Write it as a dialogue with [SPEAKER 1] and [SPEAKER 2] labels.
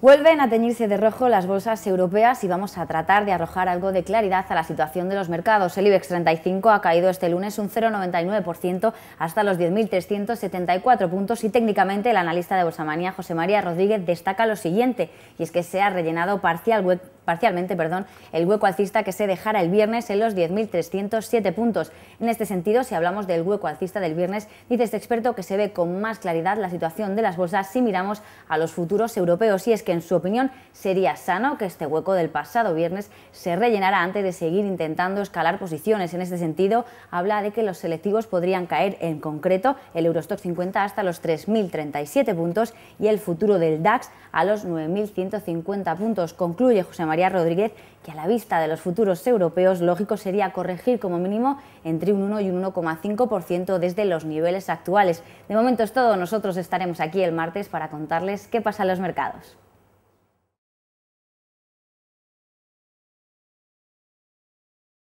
[SPEAKER 1] Vuelven a teñirse de rojo las bolsas europeas y vamos a tratar de arrojar algo de claridad a la situación de los mercados. El IBEX 35 ha caído este lunes un 0,99% hasta los 10.374 puntos y técnicamente el analista de Manía, José María Rodríguez destaca lo siguiente y es que se ha rellenado parcial web parcialmente perdón, el hueco alcista que se dejara el viernes en los 10.307 puntos. En este sentido, si hablamos del hueco alcista del viernes, dice este experto que se ve con más claridad la situación de las bolsas si miramos a los futuros europeos y es que en su opinión sería sano que este hueco del pasado viernes se rellenara antes de seguir intentando escalar posiciones. En este sentido, habla de que los selectivos podrían caer en concreto el Eurostock 50 hasta los 3.037 puntos y el futuro del DAX a los 9.150 puntos. Concluye José María María Rodríguez que a la vista de los futuros europeos lógico sería corregir como mínimo entre un 1 y un 1,5% desde los niveles actuales. De momento es todo, nosotros estaremos aquí el martes para contarles qué pasa en
[SPEAKER 2] los mercados.